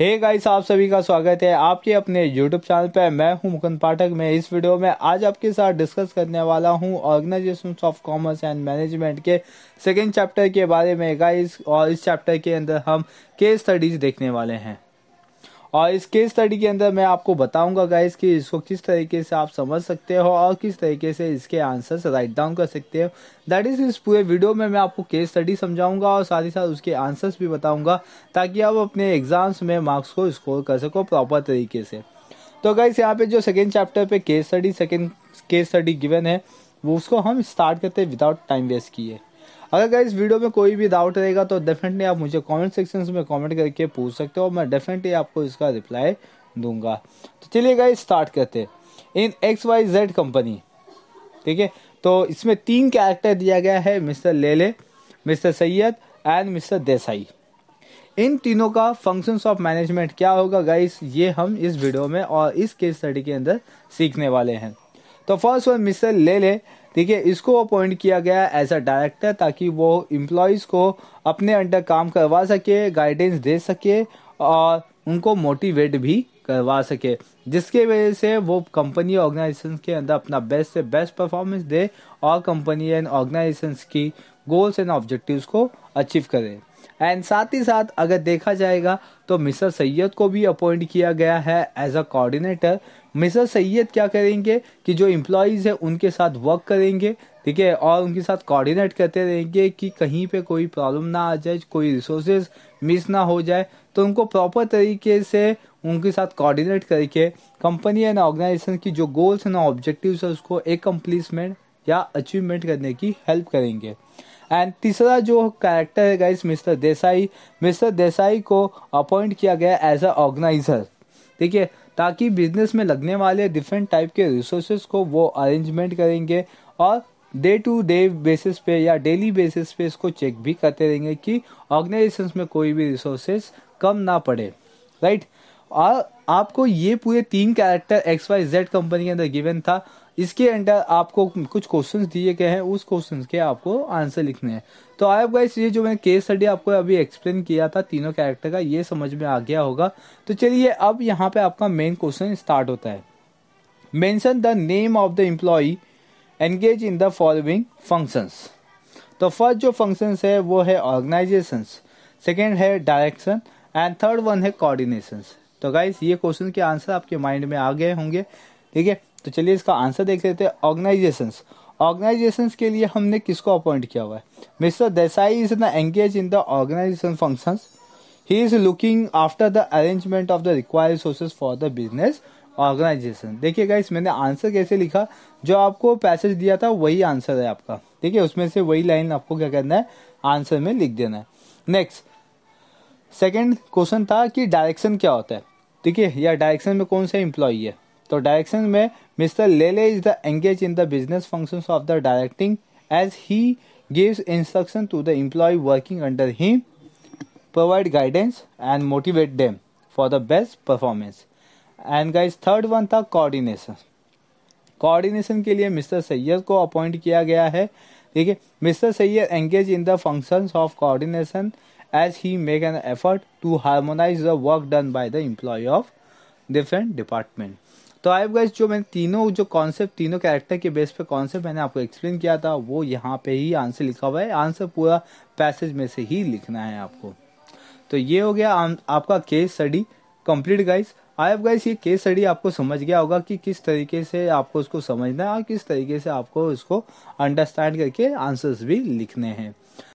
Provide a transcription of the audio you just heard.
हे hey guys आप सभी का स्वागत है आपके अपने यूट्यूब चैनल पर मैं हूं मुकुंद पाठक मैं इस वीडियो में आज आपके साथ डिस्कस करने वाला हूं organisation of commerce and management के सेकंड चैप्टर के बारे में गाइस और इस चैप्टर के अंदर हम केस स्टडीज देखने वाले हैं और इस केस स्टडी के अंदर मैं आपको बताऊंगा गाइस कि इसको किस तरीके से आप समझ सकते हो और किस तरीके से इसके आंसर्स राइट डाउन कर सकते हो दैट इज इस पूरे वीडियो में मैं आपको केस स्टडी समझाऊंगा और साथ ही साथ उसके आंसर्स भी बताऊंगा ताकि आप अपने एग्जाम्स में मार्क्स को स्कोर कर सको प्रॉपर तरीके से तो गाइस यहाँ पे जो सेकेंड चैप्टर पे case study second case study given है वो उसको हम स्टार्ट करते हैं विदाउट टाइम वेस्ट किए अगर गाइस वीडियो में कोई भी डाउट रहेगा तो डेफिनेटली आप मुझे कमेंट सेक्शन में कमेंट करके पूछ सकते हो मैं डेफिनेटली आपको इसका रिप्लाई दूंगा तो चलिए गाइज स्टार्ट करते in X Y Z company ठीक है तो इसमें तीन कैरेक्टर दिया गया है mister Lele mister Syed and mister Desai इन तीनों का फंक्शंस ऑफ मैनेजमेंट क्या होगा गाइस ये हम इस वीडियो में और इस केस स्टडी के अंदर सीखने वाले हैं तो फर्स्ट वन मिस्टर लेले ठीक है इसको अपॉइंट किया गया एज अ डायरेक्टर ताकि वो एम्प्लॉयज़ को अपने अंडर काम करवा सके गाइडेंस दे सके और उनको मोटिवेट भी करवा सके जिसके वजह से वो कंपनी ऑर्गेनाइजेशन के अंदर अपना बेस्ट से बेस्ट परफॉर्मेंस दे और कंपनी एंड ऑर्गेनाइजेशन की गोल्स एंड ऑब्जेक्टिव को अचीव करें एंड साथ ही साथ अगर देखा जाएगा तो मिसर सैयद को भी अपॉइंट किया गया है एज अ कोऑर्डिनेटर मिसर सैयद क्या करेंगे कि जो एम्प्लॉयज़ है उनके साथ वर्क करेंगे ठीक है और उनके साथ कोऑर्डिनेट करते रहेंगे कि कहीं पे कोई प्रॉब्लम ना आ जाए कोई रिसोर्सेज मिस ना हो जाए तो उनको प्रॉपर तरीके से उनके साथ कोऑर्डिनेट करके कंपनी एंड ऑर्गेनाइजेशन की जो गोल्स एंड ऑब्जेक्टिव्स है उसको एक कम्प्लीसमेंट या अचीवमेंट करने की हेल्प करेंगे एंड तीसरा जो कैरेक्टर है guys mister Desai mister Desai को अपॉइंट किया गया एज अ ऑर्गेनाइजर ठीक है ताकि बिजनेस में लगने वाले डिफरेंट टाइप के रिसोर्सेज को वो अरेंजमेंट करेंगे और डे टू डे बेसिस पे या डेली बेसिस पे इसको चेक भी करते रहेंगे कि ऑर्गेनाइजेशन में कोई भी रिसोर्सेज कम ना पड़े राइट और आपको ये पूरे तीन character X Y Z company के अंदर गिवन था इसके अंडर आपको कुछ क्वेश्चंस दिए गए हैं उस क्वेश्चंस के आपको आंसर लिखने हैं तो आई गाइस ये जो मैंने केस स्टडी आपको अभी एक्सप्लेन किया था तीनों कैरेक्टर का ये समझ में आ गया होगा तो चलिए अब यहाँ पे आपका मेन क्वेश्चन स्टार्ट होता है mention the name of the employee engage in the following functions तो फर्स्ट जो फंक्शंस है वो है ऑर्गेनाइजेशन सेकेंड है डायरेक्शन एंड थर्ड वन है कोऑर्डिनेशंस तो गाइस ये क्वेश्चन के आंसर आपके माइंड में आ गए होंगे ठीक है तो चलिए इसका आंसर देख लेते हैं ऑर्गेनाइजेशंस ऑर्गेनाइजेशंस के लिए हमने किसको अपॉइंट किया हुआ है मिस्टर देसाई इज न engage in the organisation function he is looking after the arrangement of the required resources for the business organisation देखिए गाइस मैंने आंसर कैसे लिखा जो आपको पैसेज दिया था वही आंसर है आपका ठीक है उसमें से वही लाइन आपको क्या करना है आंसर में लिख देना है नेक्स्ट सेकेंड क्वेश्चन था कि डायरेक्शन क्या होता है ठीक है या डायरेक्शन में कौन सा इंप्लॉई है तो डायरेक्शन में mister Lele is the engage in the business functions of the directing as he gives instruction to the employee working under he provide guidance and motivate them for the best performance and guys third one था coordination coordination के लिए mister Syed को appoint किया गया है ठीक है mister Syed engage in the functions of coordination as he make an effort to harmonise the work done by the employee of different department तो आई गाइज जो मैंने तीनों जो कॉन्सेप्ट तीनों कैरेक्टर के बेस पे कॉन्सेप्ट मैंने आपको एक्सप्लेन किया था वो यहाँ पे ही आंसर लिखा हुआ है आंसर पूरा पैसेज में से ही लिखना है आपको तो ये हो गया आपका केस स्टडी कंप्लीट गाइज आई एफ गाइस ये केस स्टडी आपको समझ गया होगा कि किस तरीके से आपको उसको समझना है और किस तरीके से आपको उसको अंडरस्टैंड करके आंसर्स भी लिखने हैं